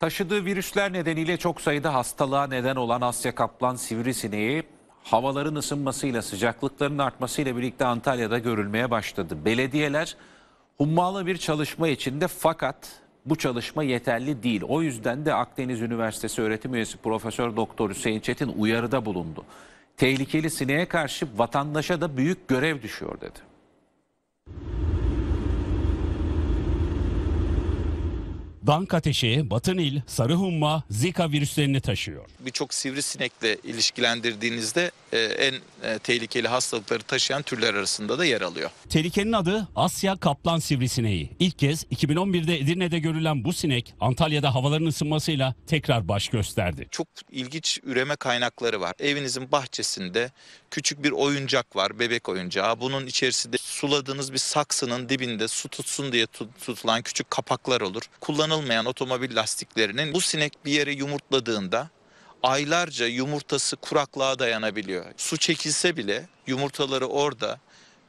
Taşıdığı virüsler nedeniyle çok sayıda hastalığa neden olan Asya kaplan sivrisineği havaların ısınmasıyla sıcaklıkların artmasıyla birlikte Antalya'da görülmeye başladı. Belediyeler hummalı bir çalışma içinde fakat bu çalışma yeterli değil. O yüzden de Akdeniz Üniversitesi öğretim üyesi Profesör Doktor Hüseyin Çetin uyarıda bulundu. Tehlikeli sineğe karşı vatandaşa da büyük görev düşüyor dedi. dank ateşi, batınil, sarı humma, zika virüslerini taşıyor. Birçok sivrisinekle ilişkilendirdiğinizde e, en e, tehlikeli hastalıkları taşıyan türler arasında da yer alıyor. Tehlikenin adı Asya kaplan sivrisineği. İlk kez 2011'de Edirne'de görülen bu sinek Antalya'da havaların ısınmasıyla tekrar baş gösterdi. Çok ilginç üreme kaynakları var. Evinizin bahçesinde küçük bir oyuncak var, bebek oyuncağı. Bunun içerisinde suladığınız bir saksının dibinde su tutsun diye tutulan küçük kapaklar olur. Kullanılmayan otomobil lastiklerinin bu sinek bir yere yumurtladığında aylarca yumurtası kuraklığa dayanabiliyor. Su çekilse bile yumurtaları orada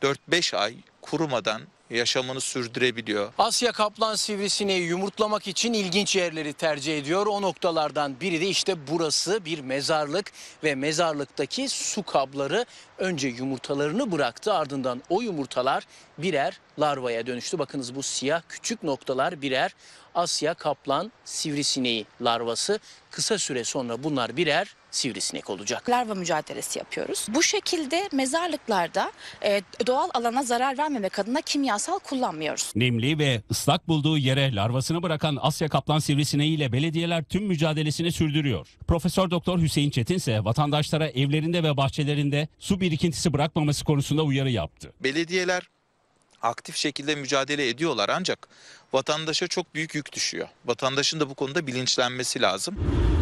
4-5 ay kurumadan yaşamını sürdürebiliyor. Asya kaplan sivrisineği yumurtlamak için ilginç yerleri tercih ediyor. O noktalardan biri de işte burası bir mezarlık ve mezarlıktaki su kabları önce yumurtalarını bıraktı ardından o yumurtalar birer larvaya dönüştü. Bakınız bu siyah küçük noktalar birer Asya kaplan sivrisineği larvası. Kısa süre sonra bunlar birer sivrisinek olacak. Larva mücadelesi yapıyoruz. Bu şekilde mezarlıklarda e, doğal alana zarar vermemek adına kimyasal kullanmıyoruz. Nemli ve ıslak bulduğu yere larvasını bırakan Asya kaplan sivrisineği ile belediyeler tüm mücadelesini sürdürüyor. Profesör Doktor Hüseyin Çetin ise vatandaşlara evlerinde ve bahçelerinde su birikintisi bırakmaması konusunda uyarı yaptı. Belediyeler aktif şekilde mücadele ediyorlar ancak vatandaşa çok büyük yük düşüyor. Vatandaşın da bu konuda bilinçlenmesi lazım.